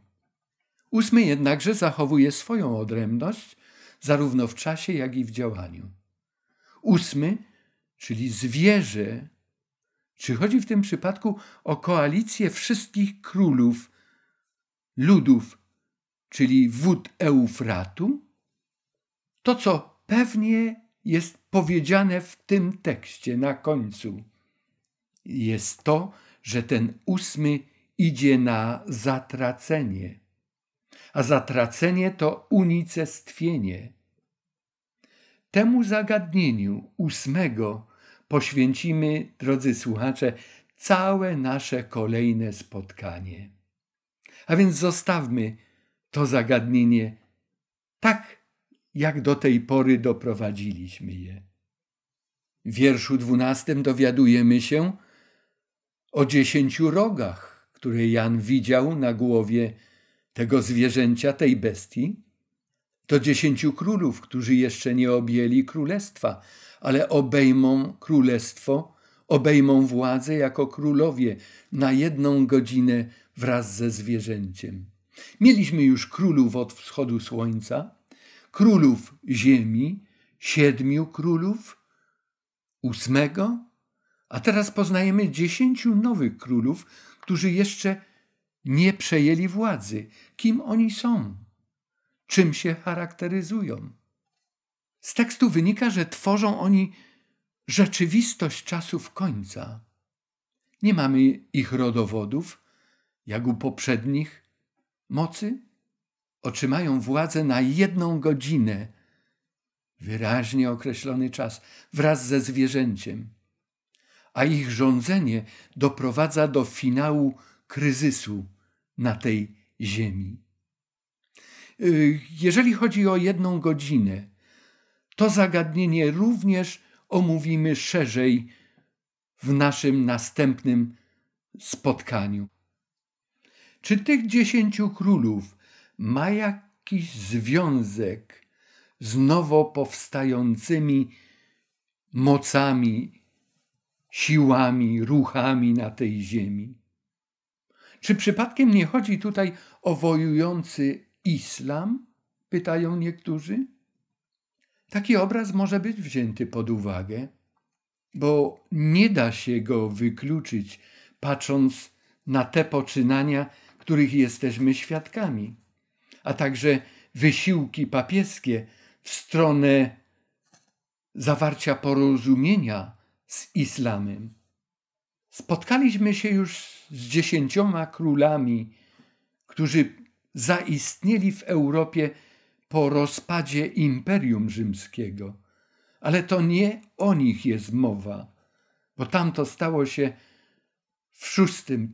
Ósmy jednakże zachowuje swoją odrębność, zarówno w czasie, jak i w działaniu. Ósmy, czyli zwierzę, czy chodzi w tym przypadku o koalicję wszystkich królów, ludów, czyli wód Eufratu? To, co pewnie jest powiedziane w tym tekście na końcu, jest to, że ten ósmy idzie na zatracenie, a zatracenie to unicestwienie. Temu zagadnieniu ósmego poświęcimy, drodzy słuchacze, całe nasze kolejne spotkanie. A więc zostawmy to zagadnienie tak, jak do tej pory doprowadziliśmy je. W wierszu dwunastym dowiadujemy się o dziesięciu rogach, które Jan widział na głowie tego zwierzęcia, tej bestii. To dziesięciu królów, którzy jeszcze nie objęli królestwa, ale obejmą królestwo, obejmą władzę jako królowie na jedną godzinę wraz ze zwierzęciem. Mieliśmy już królów od wschodu słońca, królów ziemi, siedmiu królów, ósmego, a teraz poznajemy dziesięciu nowych królów, którzy jeszcze nie przejęli władzy. Kim oni są? Czym się charakteryzują? Z tekstu wynika, że tworzą oni rzeczywistość czasów końca. Nie mamy ich rodowodów, jak u poprzednich mocy otrzymają władzę na jedną godzinę, wyraźnie określony czas, wraz ze zwierzęciem, a ich rządzenie doprowadza do finału kryzysu na tej ziemi. Y, jeżeli chodzi o jedną godzinę, to zagadnienie również omówimy szerzej w naszym następnym spotkaniu. Czy tych dziesięciu królów ma jakiś związek z nowo powstającymi mocami, siłami, ruchami na tej ziemi? Czy przypadkiem nie chodzi tutaj o wojujący islam? Pytają niektórzy. Taki obraz może być wzięty pod uwagę, bo nie da się go wykluczyć, patrząc na te poczynania, których jesteśmy świadkami, a także wysiłki papieskie w stronę zawarcia porozumienia z islamem. Spotkaliśmy się już z dziesięcioma królami, którzy zaistnieli w Europie po rozpadzie Imperium Rzymskiego. Ale to nie o nich jest mowa, bo tamto stało się w VI,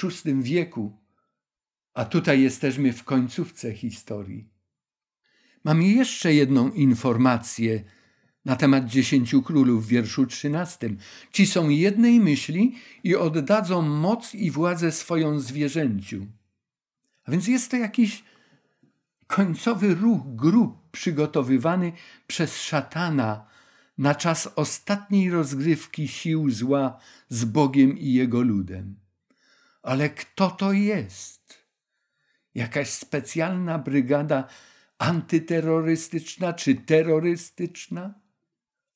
V, VI wieku, a tutaj jesteśmy w końcówce historii. Mam jeszcze jedną informację na temat dziesięciu królów w wierszu trzynastym. Ci są jednej myśli i oddadzą moc i władzę swoją zwierzęciu. A więc jest to jakiś końcowy ruch grup przygotowywany przez szatana na czas ostatniej rozgrywki sił zła z Bogiem i jego ludem. Ale kto to jest? jakaś specjalna brygada antyterrorystyczna czy terrorystyczna,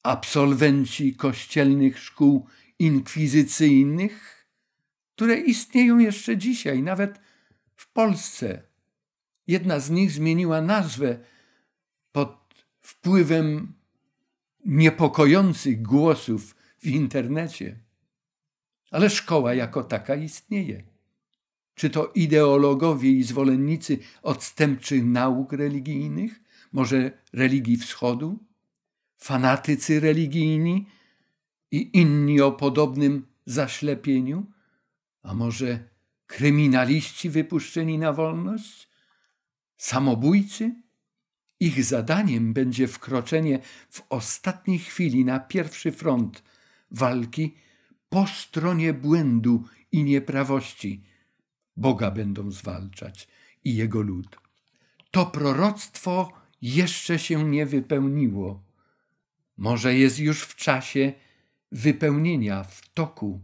absolwenci kościelnych szkół inkwizycyjnych, które istnieją jeszcze dzisiaj, nawet w Polsce. Jedna z nich zmieniła nazwę pod wpływem niepokojących głosów w internecie. Ale szkoła jako taka istnieje. Czy to ideologowie i zwolennicy odstępczych nauk religijnych, może religii wschodu? Fanatycy religijni i inni o podobnym zaślepieniu? A może kryminaliści wypuszczeni na wolność? Samobójcy? Ich zadaniem będzie wkroczenie w ostatniej chwili na pierwszy front walki po stronie błędu i nieprawości Boga będą zwalczać i jego lud. To proroctwo jeszcze się nie wypełniło. Może jest już w czasie wypełnienia, w toku.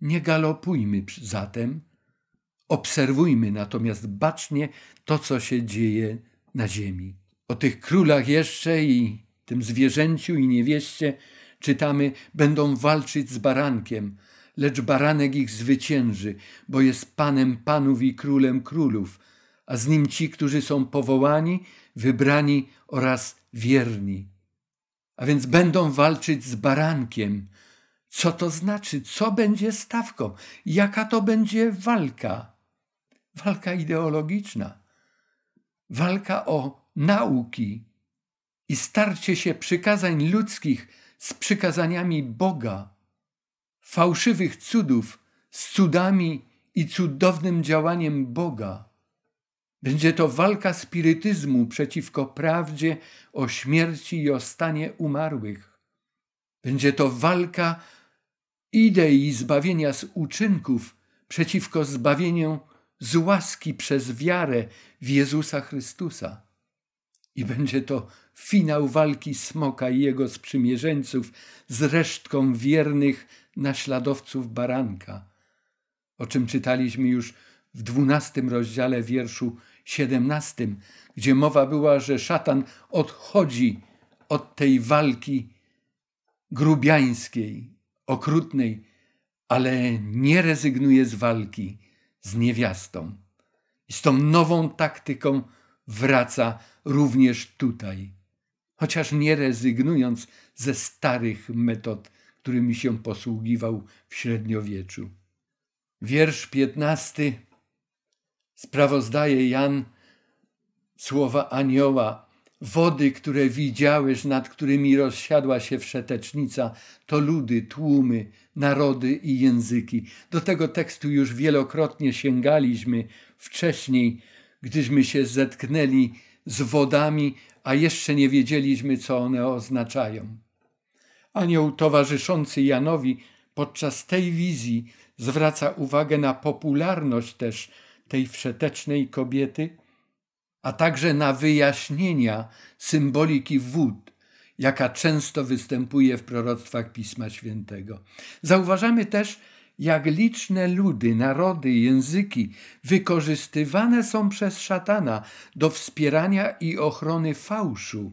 Nie galopujmy zatem, obserwujmy natomiast bacznie to, co się dzieje na ziemi. O tych królach jeszcze i tym zwierzęciu i niewieście czytamy: będą walczyć z barankiem lecz baranek ich zwycięży, bo jest Panem Panów i Królem Królów, a z nim ci, którzy są powołani, wybrani oraz wierni. A więc będą walczyć z barankiem. Co to znaczy? Co będzie stawką? Jaka to będzie walka? Walka ideologiczna, walka o nauki i starcie się przykazań ludzkich z przykazaniami Boga fałszywych cudów z cudami i cudownym działaniem Boga. Będzie to walka spirytyzmu przeciwko prawdzie o śmierci i o stanie umarłych. Będzie to walka idei zbawienia z uczynków przeciwko zbawieniu z łaski przez wiarę w Jezusa Chrystusa. I będzie to finał walki smoka i jego sprzymierzeńców z resztką wiernych naśladowców baranka, o czym czytaliśmy już w dwunastym rozdziale wierszu siedemnastym, gdzie mowa była, że szatan odchodzi od tej walki grubiańskiej, okrutnej, ale nie rezygnuje z walki z niewiastą. I z tą nową taktyką wraca również tutaj, chociaż nie rezygnując ze starych metod którymi się posługiwał w średniowieczu. Wiersz piętnasty sprawozdaje Jan słowa anioła. Wody, które widziałeś, nad którymi rozsiadła się wszetecznica, to ludy, tłumy, narody i języki. Do tego tekstu już wielokrotnie sięgaliśmy wcześniej, gdyśmy się zetknęli z wodami, a jeszcze nie wiedzieliśmy, co one oznaczają. Anioł towarzyszący Janowi podczas tej wizji zwraca uwagę na popularność też tej wszetecznej kobiety, a także na wyjaśnienia symboliki wód, jaka często występuje w proroctwach Pisma Świętego. Zauważamy też, jak liczne ludy, narody, języki wykorzystywane są przez szatana do wspierania i ochrony fałszu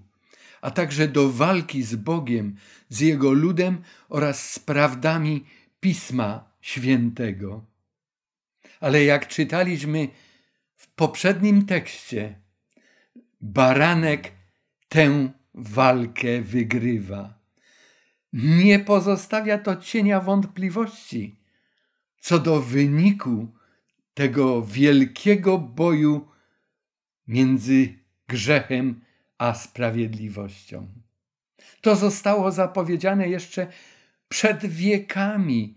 a także do walki z Bogiem, z Jego ludem oraz z prawdami Pisma Świętego. Ale jak czytaliśmy w poprzednim tekście, baranek tę walkę wygrywa. Nie pozostawia to cienia wątpliwości co do wyniku tego wielkiego boju między grzechem a sprawiedliwością. To zostało zapowiedziane jeszcze przed wiekami.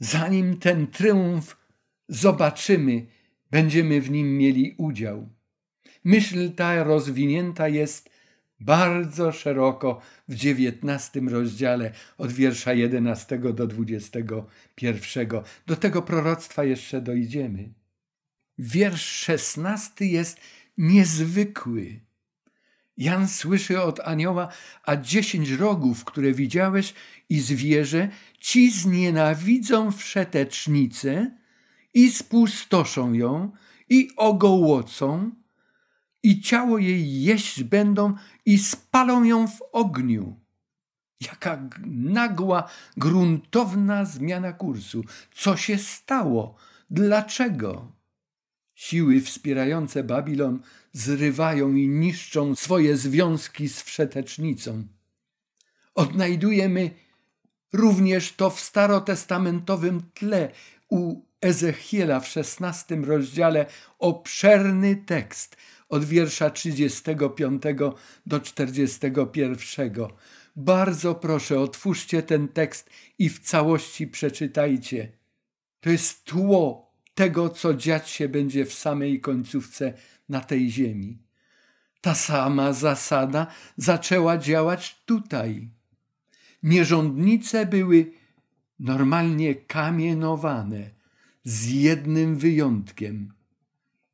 Zanim ten tryumf zobaczymy, będziemy w nim mieli udział. Myśl ta rozwinięta jest bardzo szeroko w dziewiętnastym rozdziale od wiersza 11 do 21. Do tego proroctwa jeszcze dojdziemy. Wiersz szesnasty jest niezwykły. Jan słyszy od anioła, a dziesięć rogów, które widziałeś i zwierzę, ci znienawidzą wszetecznicę i spustoszą ją i ogołocą i ciało jej jeść będą i spalą ją w ogniu. Jaka nagła, gruntowna zmiana kursu. Co się stało? Dlaczego? Siły wspierające Babilon zrywają i niszczą swoje związki z wszetecznicą. Odnajdujemy również to w starotestamentowym tle u Ezechiela w szesnastym rozdziale obszerny tekst od wiersza 35 do 41. Bardzo proszę, otwórzcie ten tekst i w całości przeczytajcie. To jest tło tego, co dziać się będzie w samej końcówce na tej ziemi. Ta sama zasada zaczęła działać tutaj. Nierządnice były normalnie kamienowane, z jednym wyjątkiem.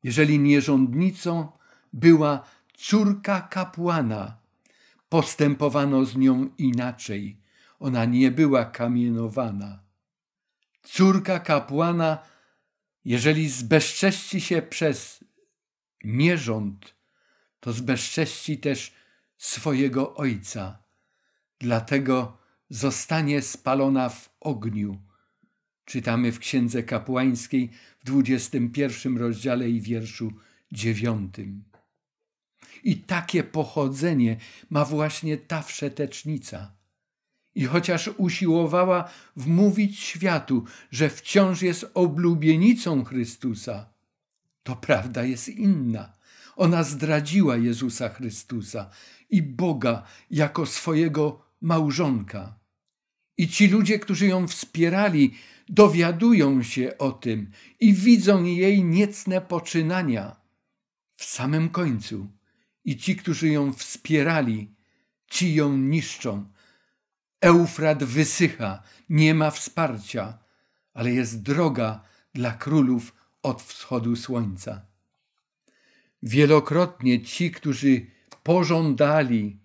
Jeżeli nierządnicą była córka kapłana, postępowano z nią inaczej. Ona nie była kamienowana. Córka kapłana jeżeli zbezcześci się przez nierząd, to zbezcześci też swojego ojca. Dlatego zostanie spalona w ogniu. Czytamy w Księdze Kapłańskiej w 21 rozdziale i wierszu 9. I takie pochodzenie ma właśnie ta wszetecznica. I chociaż usiłowała wmówić światu, że wciąż jest oblubienicą Chrystusa, to prawda jest inna. Ona zdradziła Jezusa Chrystusa i Boga jako swojego małżonka. I ci ludzie, którzy ją wspierali, dowiadują się o tym i widzą jej niecne poczynania w samym końcu. I ci, którzy ją wspierali, ci ją niszczą Eufrat wysycha, nie ma wsparcia, ale jest droga dla królów od wschodu słońca. Wielokrotnie ci, którzy pożądali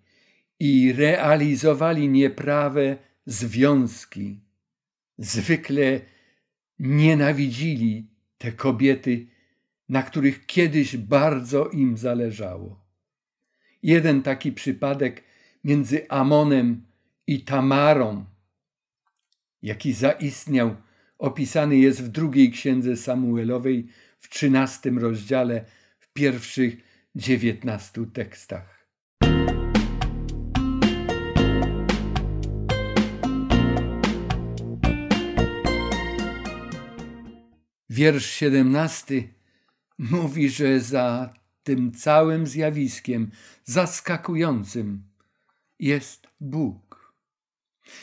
i realizowali nieprawe związki, zwykle nienawidzili te kobiety, na których kiedyś bardzo im zależało. Jeden taki przypadek między Amonem i Tamarą, jaki zaistniał, opisany jest w drugiej księdze Samuelowej w trzynastym rozdziale, w pierwszych dziewiętnastu tekstach. Wiersz siedemnasty mówi, że za tym całym zjawiskiem zaskakującym jest Bóg.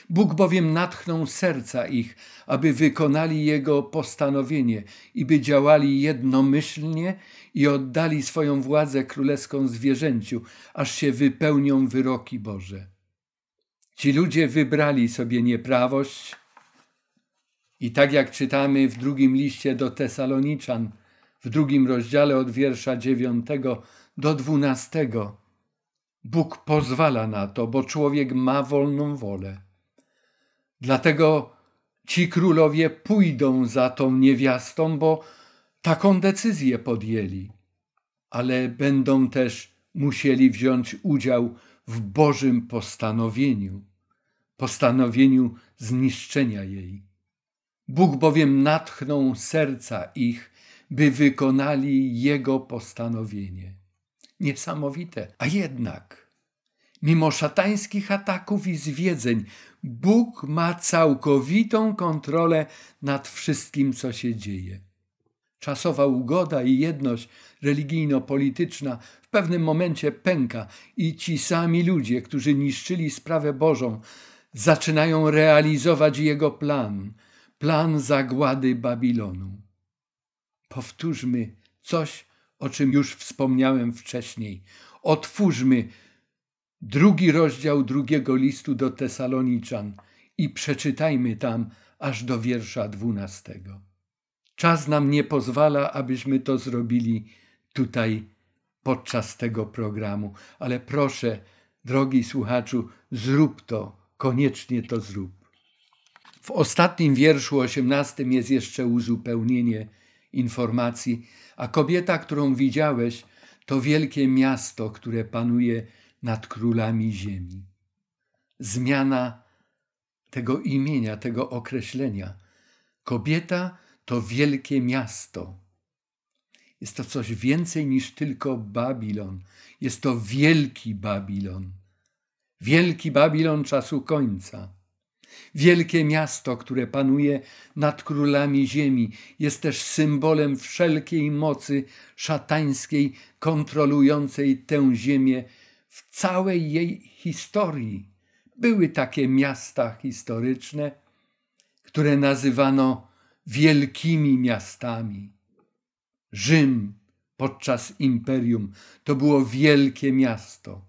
Bóg bowiem natchnął serca ich, aby wykonali Jego postanowienie i by działali jednomyślnie i oddali swoją władzę królewską zwierzęciu, aż się wypełnią wyroki Boże. Ci ludzie wybrali sobie nieprawość i tak jak czytamy w drugim liście do Tesaloniczan, w drugim rozdziale od wiersza dziewiątego do dwunastego, Bóg pozwala na to, bo człowiek ma wolną wolę. Dlatego ci królowie pójdą za tą niewiastą, bo taką decyzję podjęli, ale będą też musieli wziąć udział w Bożym postanowieniu, postanowieniu zniszczenia jej. Bóg bowiem natchnął serca ich, by wykonali Jego postanowienie. Niesamowite, a jednak Mimo szatańskich ataków i zwiedzeń, Bóg ma całkowitą kontrolę nad wszystkim, co się dzieje. Czasowa ugoda i jedność religijno-polityczna w pewnym momencie pęka i ci sami ludzie, którzy niszczyli sprawę Bożą, zaczynają realizować jego plan, plan zagłady Babilonu. Powtórzmy coś, o czym już wspomniałem wcześniej. Otwórzmy drugi rozdział drugiego listu do Tesaloniczan i przeczytajmy tam aż do wiersza dwunastego. Czas nam nie pozwala, abyśmy to zrobili tutaj podczas tego programu, ale proszę, drogi słuchaczu, zrób to, koniecznie to zrób. W ostatnim wierszu, osiemnastym, jest jeszcze uzupełnienie informacji, a kobieta, którą widziałeś, to wielkie miasto, które panuje nad królami ziemi. Zmiana tego imienia, tego określenia. Kobieta to wielkie miasto. Jest to coś więcej niż tylko Babilon. Jest to wielki Babilon. Wielki Babilon czasu końca. Wielkie miasto, które panuje nad królami ziemi, jest też symbolem wszelkiej mocy szatańskiej kontrolującej tę ziemię w całej jej historii były takie miasta historyczne, które nazywano wielkimi miastami. Rzym podczas imperium to było wielkie miasto.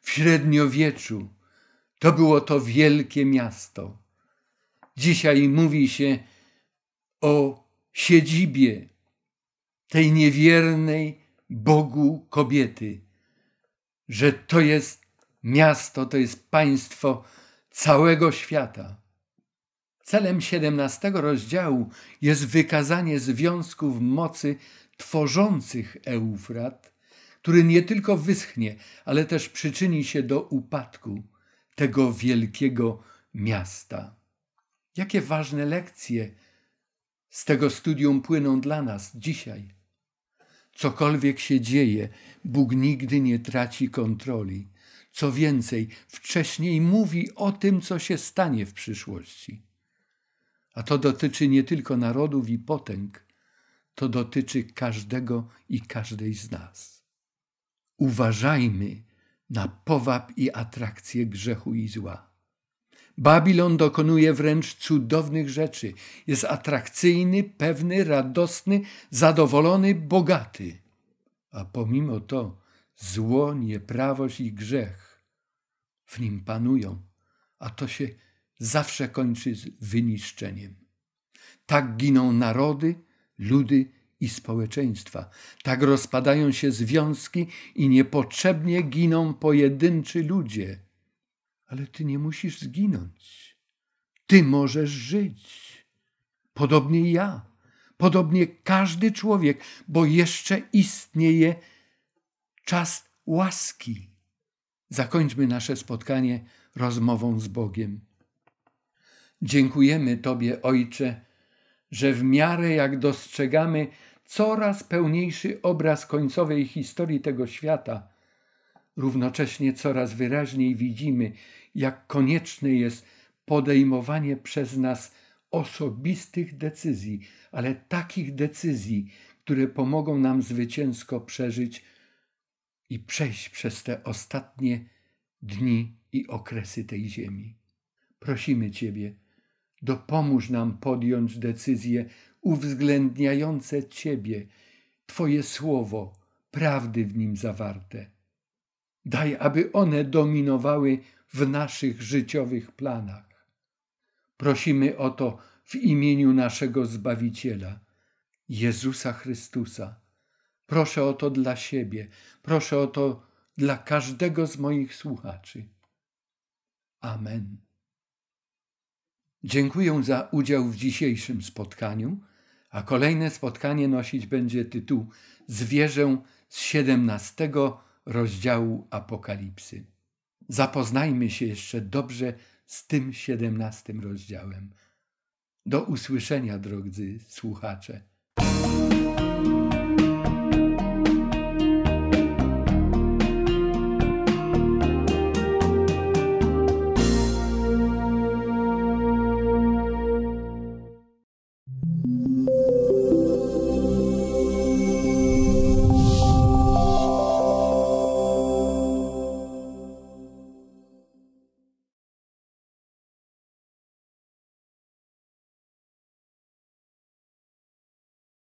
W średniowieczu to było to wielkie miasto. Dzisiaj mówi się o siedzibie tej niewiernej Bogu kobiety że to jest miasto, to jest państwo całego świata. Celem 17 rozdziału jest wykazanie związków mocy tworzących Eufrat, który nie tylko wyschnie, ale też przyczyni się do upadku tego wielkiego miasta. Jakie ważne lekcje z tego studium płyną dla nas dzisiaj? Cokolwiek się dzieje, Bóg nigdy nie traci kontroli. Co więcej, wcześniej mówi o tym, co się stanie w przyszłości. A to dotyczy nie tylko narodów i potęg, to dotyczy każdego i każdej z nas. Uważajmy na powab i atrakcję grzechu i zła. Babilon dokonuje wręcz cudownych rzeczy. Jest atrakcyjny, pewny, radosny, zadowolony, bogaty. A pomimo to zło, nieprawość i grzech w nim panują, a to się zawsze kończy z wyniszczeniem. Tak giną narody, ludy i społeczeństwa. Tak rozpadają się związki i niepotrzebnie giną pojedynczy ludzie ale ty nie musisz zginąć. Ty możesz żyć. Podobnie ja, podobnie każdy człowiek, bo jeszcze istnieje czas łaski. Zakończmy nasze spotkanie rozmową z Bogiem. Dziękujemy Tobie, Ojcze, że w miarę jak dostrzegamy coraz pełniejszy obraz końcowej historii tego świata, Równocześnie coraz wyraźniej widzimy, jak konieczne jest podejmowanie przez nas osobistych decyzji, ale takich decyzji, które pomogą nam zwycięsko przeżyć i przejść przez te ostatnie dni i okresy tej ziemi. Prosimy Ciebie, dopomóż nam podjąć decyzje uwzględniające Ciebie, Twoje słowo, prawdy w nim zawarte Daj, aby one dominowały w naszych życiowych planach. Prosimy o to w imieniu naszego Zbawiciela, Jezusa Chrystusa. Proszę o to dla siebie, proszę o to dla każdego z moich słuchaczy. Amen. Dziękuję za udział w dzisiejszym spotkaniu, a kolejne spotkanie nosić będzie tytuł Zwierzę z 17 rozdziału Apokalipsy. Zapoznajmy się jeszcze dobrze z tym siedemnastym rozdziałem. Do usłyszenia, drodzy słuchacze.